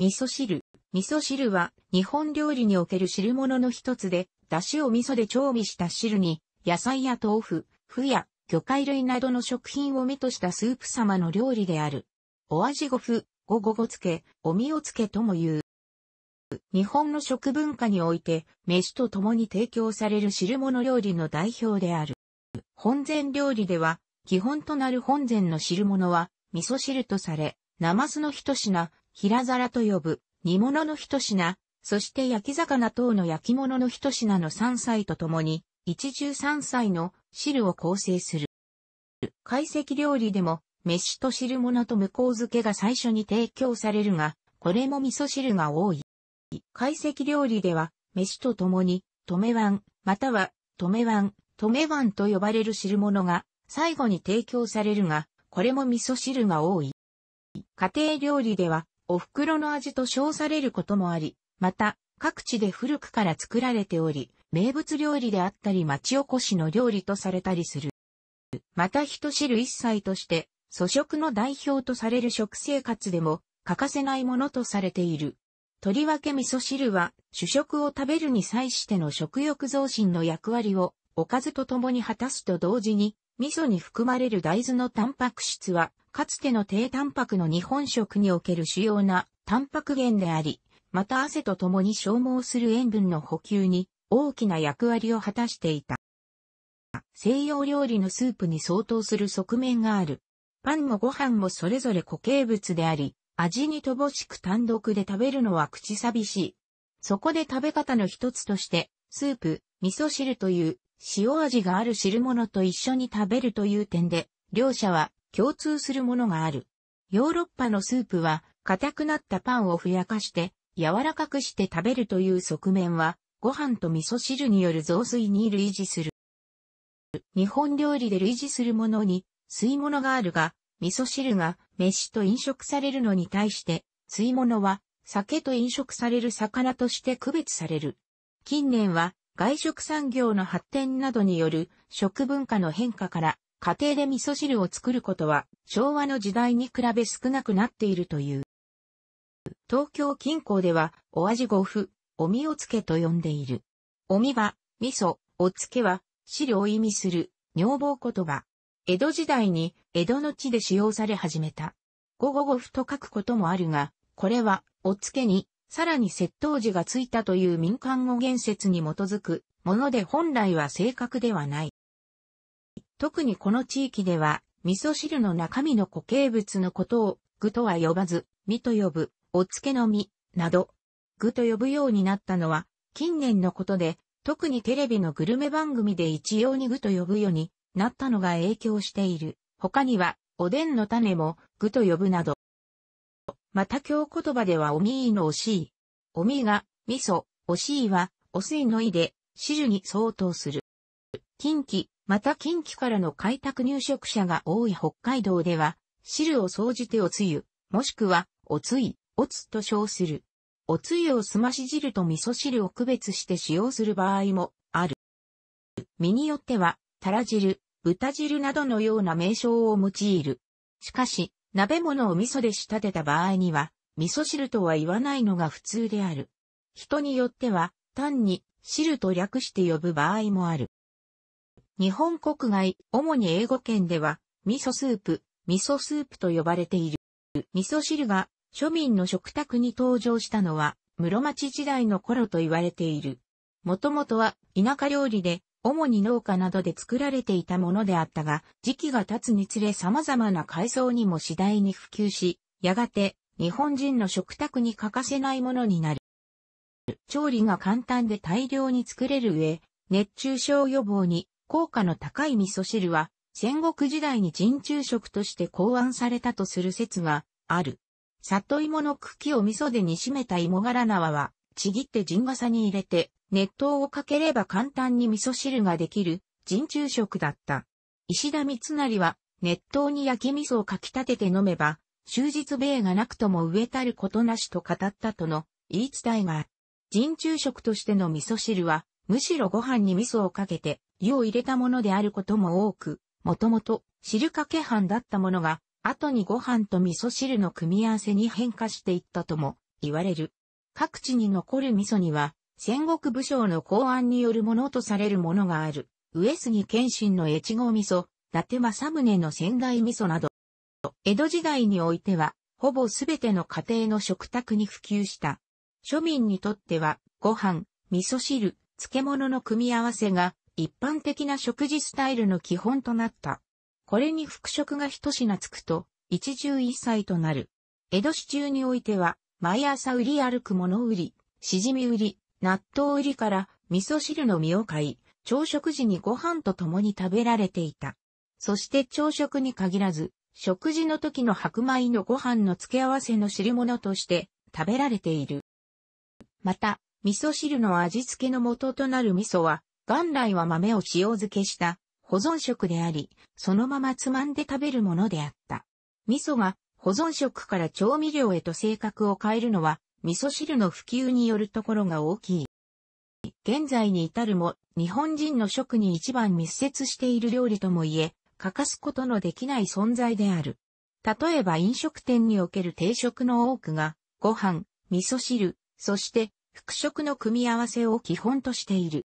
味噌汁。味噌汁は日本料理における汁物の一つで、だしを味噌で調味した汁に、野菜や豆腐、麩や魚介類などの食品を目としたスープ様の料理である。お味ごふ、ごごごつけ、おみをつけとも言う。日本の食文化において、飯と共に提供される汁物料理の代表である。本膳料理では、基本となる本膳の汁物は、味噌汁とされ、ナマズの一品、平皿と呼ぶ、煮物の一品、そして焼き魚等の焼き物の一品の三菜とともに、一汁三菜の汁を構成する。懐石料理でも、飯と汁物と向こう漬けが最初に提供されるが、これも味噌汁が多い。懐石料理では、飯とともに、止め碗、または、止め碗、止め碗と呼ばれる汁物が、最後に提供されるが、これも味噌汁が多い。家庭料理では、お袋の味と称されることもあり、また、各地で古くから作られており、名物料理であったり町おこしの料理とされたりする。また人知る一切として、素食の代表とされる食生活でも欠かせないものとされている。とりわけ味噌汁は主食を食べるに際しての食欲増進の役割をおかずと共に果たすと同時に、味噌に含まれる大豆のタンパク質はかつての低タンパクの日本食における主要なタンパク源であり、また汗と共に消耗する塩分の補給に大きな役割を果たしていた。西洋料理のスープに相当する側面がある。パンもご飯もそれぞれ固形物であり、味に乏しく単独で食べるのは口寂しい。そこで食べ方の一つとして、スープ、味噌汁という塩味がある汁物と一緒に食べるという点で、両者は共通するものがある。ヨーロッパのスープは、硬くなったパンをふやかして、柔らかくして食べるという側面は、ご飯と味噌汁による増水に類似する。日本料理で類似するものに、吸い物があるが、味噌汁が飯と飲食されるのに対して、吸い物は酒と飲食される魚として区別される。近年は外食産業の発展などによる食文化の変化から家庭で味噌汁を作ることは昭和の時代に比べ少なくなっているという。東京近郊ではお味ごふ、おみをつけと呼んでいる。おみは、味噌、おつけは、汁を意味する、女房言葉。江戸時代に江戸の地で使用され始めた。午後ごふと書くこともあるが、これは、おつけに、さらに窃盗時がついたという民間語言説に基づくもので本来は正確ではない。特にこの地域では、味噌汁の中身の固形物のことを、具とは呼ばず、味と呼ぶ、お漬けの身など、具と呼ぶようになったのは、近年のことで、特にテレビのグルメ番組で一様に具と呼ぶようになったのが影響している。他には、おでんの種も具と呼ぶなど。また日言葉ではおみいのおしい。おみが、味噌、おしいは、お水のいで、汁に相当する。近畿、また近畿からの開拓入植者が多い北海道では、汁を総じておつゆ、もしくは、おつい、おつと称する。おつゆをすまし汁と味噌汁を区別して使用する場合もある。身によっては、たら汁、豚汁などのような名称を用いる。しかし、鍋物を味噌で仕立てた場合には、味噌汁とは言わないのが普通である。人によっては、単に、汁と略して呼ぶ場合もある。日本国外、主に英語圏では、味噌スープ、味噌スープと呼ばれている。味噌汁が庶民の食卓に登場したのは、室町時代の頃と言われている。もともとは田舎料理で、主に農家などで作られていたものであったが、時期が経つにつれ様々な階層にも次第に普及し、やがて日本人の食卓に欠かせないものになる。調理が簡単で大量に作れる上、熱中症予防に効果の高い味噌汁は、戦国時代に人中食として考案されたとする説がある。里芋の茎を味噌で煮しめた芋柄縄は、ちぎって陣傘に入れて、熱湯をかければ簡単に味噌汁ができる、人中食だった。石田三成は、熱湯に焼き味噌をかき立てて飲めば、終日米がなくとも植えたることなしと語ったとの言い伝えがある。人中食としての味噌汁は、むしろご飯に味噌をかけて湯を入れたものであることも多く、もともと汁かけ飯だったものが、後にご飯と味噌汁の組み合わせに変化していったとも言われる。各地に残る味噌には、戦国武将の考案によるものとされるものがある。上杉謙信の越後味噌、伊達政宗の仙台味噌など、江戸時代においては、ほぼすべての家庭の食卓に普及した。庶民にとっては、ご飯、味噌汁、漬物の組み合わせが一般的な食事スタイルの基本となった。これに服飾が一品つくと、一汁一菜となる。江戸市中においては、毎朝売り歩く物売り、しじみ売り、納豆売りから、味噌汁の実を買い、朝食時にご飯と共に食べられていた。そして朝食に限らず、食事の時の白米のご飯の付け合わせの汁物として食べられている。また、味噌汁の味付けの元となる味噌は、元来は豆を塩漬けした保存食であり、そのままつまんで食べるものであった。味噌が保存食から調味料へと性格を変えるのは、味噌汁の普及によるところが大きい。現在に至るも、日本人の食に一番密接している料理ともいえ、欠かすことのできない存在である。例えば飲食店における定食の多くが、ご飯、味噌汁、そして服飾の組み合わせを基本としている。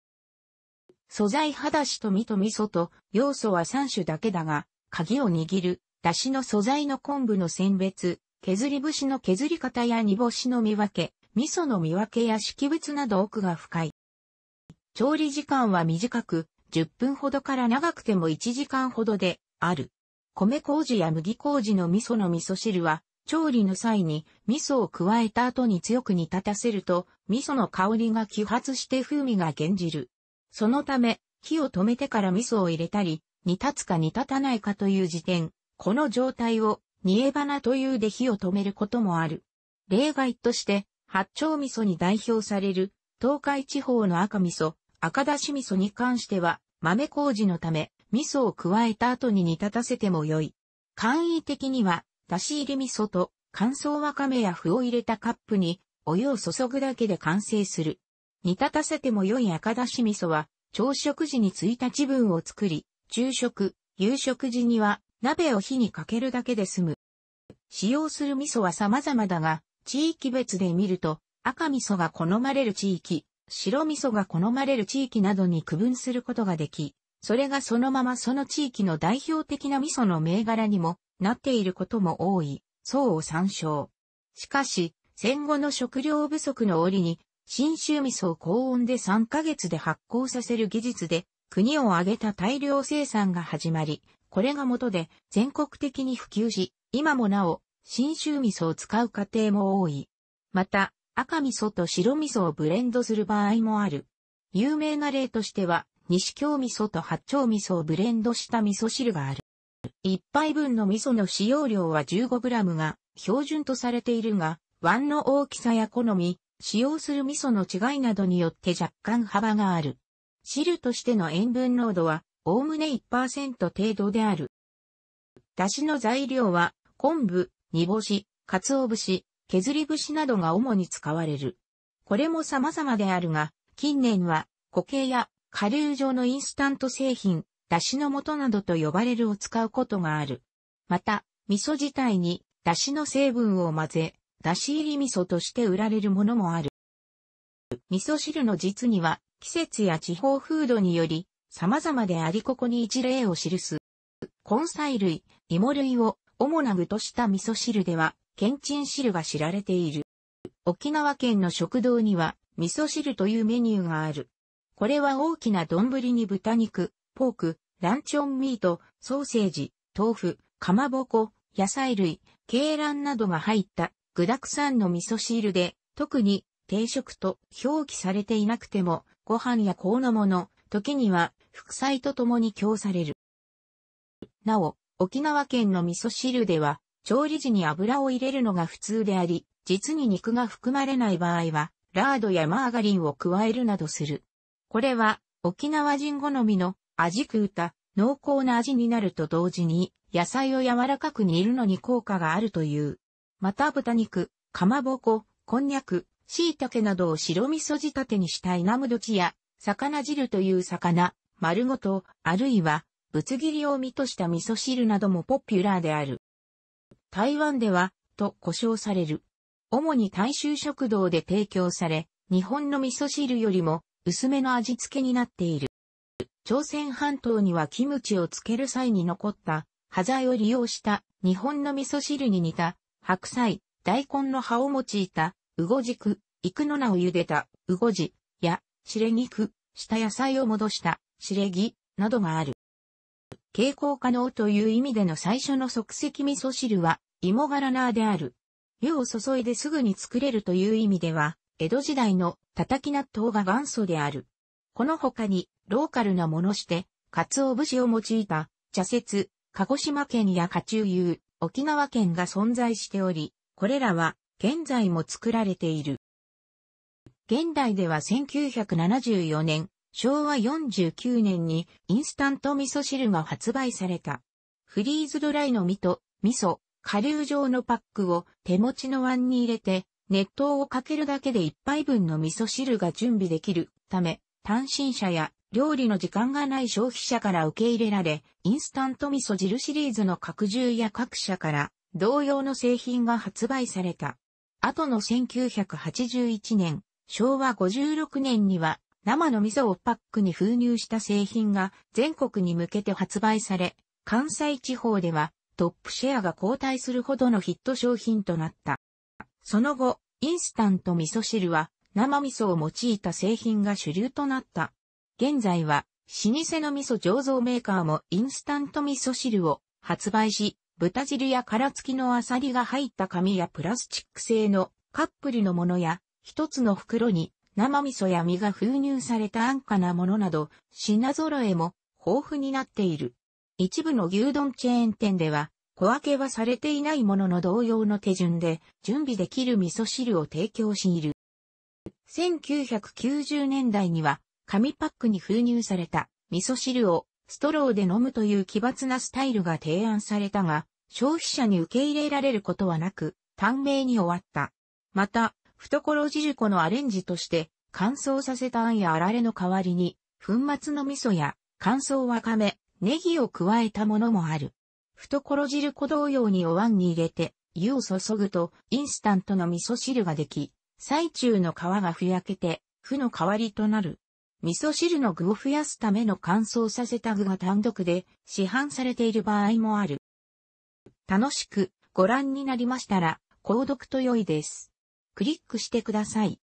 素材肌足と身と味噌と要素は3種だけだが、鍵を握る、出汁の素材の昆布の選別、削り節の削り方や煮干しの見分け、味噌の見分けや識別など奥が深い。調理時間は短く、10分ほどから長くても1時間ほどで、ある。米麹や麦麹の味噌の味噌汁は、調理の際に味噌を加えた後に強く煮立たせると、味噌の香りが揮発して風味が減じる。そのため、火を止めてから味噌を入れたり、煮立つか煮立たないかという時点、この状態を煮え花というで火を止めることもある。例外として、八丁味噌に代表される東海地方の赤味噌、赤だし味噌に関しては、豆麹のため、味噌を加えた後に煮立たせても良い。簡易的には、だし入り味噌と乾燥わかめや麩を入れたカップにお湯を注ぐだけで完成する。煮立たせても良い赤だし味噌は、朝食時に1日分を作り、昼食、夕食時には鍋を火にかけるだけで済む。使用する味噌は様々だが、地域別で見ると、赤味噌が好まれる地域、白味噌が好まれる地域などに区分することができ、それがそのままその地域の代表的な味噌の銘柄にもなっていることも多い、そうを参照。しかし、戦後の食料不足の折に、新州味噌を高温で3ヶ月で発酵させる技術で、国を挙げた大量生産が始まり、これが元で全国的に普及し、今もなお、新州味噌を使う家庭も多い。また、赤味噌と白味噌をブレンドする場合もある。有名な例としては、西京味噌と八丁味噌をブレンドした味噌汁がある。一杯分の味噌の使用量は 15g が標準とされているが、碗の大きさや好み、使用する味噌の違いなどによって若干幅がある。汁としての塩分濃度は、おおむね1%程度である。出汁の材料は、昆布、煮干し、鰹節、削り節などが主に使われる。これも様々であるが、近年は、固形や、下流状のインスタント製品、出汁の素などと呼ばれるを使うことがある。また、味噌自体に、出汁の成分を混ぜ、だし入り味噌として売られるものもある。味噌汁の実には、季節や地方風土により、様々でありここに一例を記す。根菜類、芋類を主な具とした味噌汁では、けんちん汁が知られている。沖縄県の食堂には、味噌汁というメニューがある。これは大きな丼に豚肉、ポーク、ランチョンミート、ソーセージ、豆腐、かまぼこ、野菜類、鶏卵などが入った具沢山の味噌汁で、特に定食と表記されていなくても、ご飯や香のもの、時には副菜と共に供される。なお、沖縄県の味噌汁では、調理時に油を入れるのが普通であり、実に肉が含まれない場合は、ラードやマーガリンを加えるなどする。これは、沖縄人好みの味食うた濃厚な味になると同時に、野菜を柔らかく煮るのに効果があるという。また豚肉、かまぼこ、こんにゃく、椎茸などを白味噌仕立てにしたイナムドチや、魚汁という魚、丸ごと、あるいは、ぶつ切りを身とした味噌汁などもポピュラーである。台湾では、と呼称される。主に大衆食堂で提供され、日本の味噌汁よりも薄めの味付けになっている。朝鮮半島にはキムチを漬ける際に残った、端材を利用した日本の味噌汁に似た白菜、大根の葉を用いた、うご軸、クの名を茹でた、うごじ、や、しれ肉、した野菜を戻した、しれぎ、などがある。傾向可能という意味での最初の即席味噌汁は、芋柄なーである。湯を注いですぐに作れるという意味では、江戸時代の叩き納豆が元祖である。この他に、ローカルなものして、鰹節を用いた、茶節、鹿児島県や家中湯、沖縄県が存在しており、これらは現在も作られている。現代では1974年、昭和49年にインスタント味噌汁が発売された。フリーズドライの実と味噌、顆粒状のパックを手持ちの碗に入れて、熱湯をかけるだけで1杯分の味噌汁が準備できるため、単身者や料理の時間がない消費者から受け入れられ、インスタント味噌汁シリーズの拡充や各社から同様の製品が発売された。後の1981年、昭和56年には生の味噌をパックに封入した製品が全国に向けて発売され、関西地方ではトップシェアが交代するほどのヒット商品となった。その後、インスタント味噌汁は生味噌を用いた製品が主流となった。現在は、老舗の味噌醸造メーカーもインスタント味噌汁を発売し、豚汁や殻付きのアサリが入った紙やプラスチック製のカップルのものや、一つの袋に生味噌や身が封入された安価なものなど、品揃えも豊富になっている。一部の牛丼チェーン店では、小分けはされていないものの同様の手順で、準備できる味噌汁を提供している。1990年代には、紙パックに封入された味噌汁をストローで飲むという奇抜なスタイルが提案されたが、消費者に受け入れられることはなく、短命に終わった。また、懐汁粉子のアレンジとして、乾燥させたあんやあられの代わりに、粉末の味噌や乾燥わかめ、ネギを加えたものもある。懐汁粉同様にお椀に入れて、湯を注ぐとインスタントの味噌汁ができ、最中の皮がふやけて、負の代わりとなる。味噌汁の具を増やすための乾燥させた具が単独で市販されている場合もある。楽しくご覧になりましたら、購読と良いです。クリックしてください。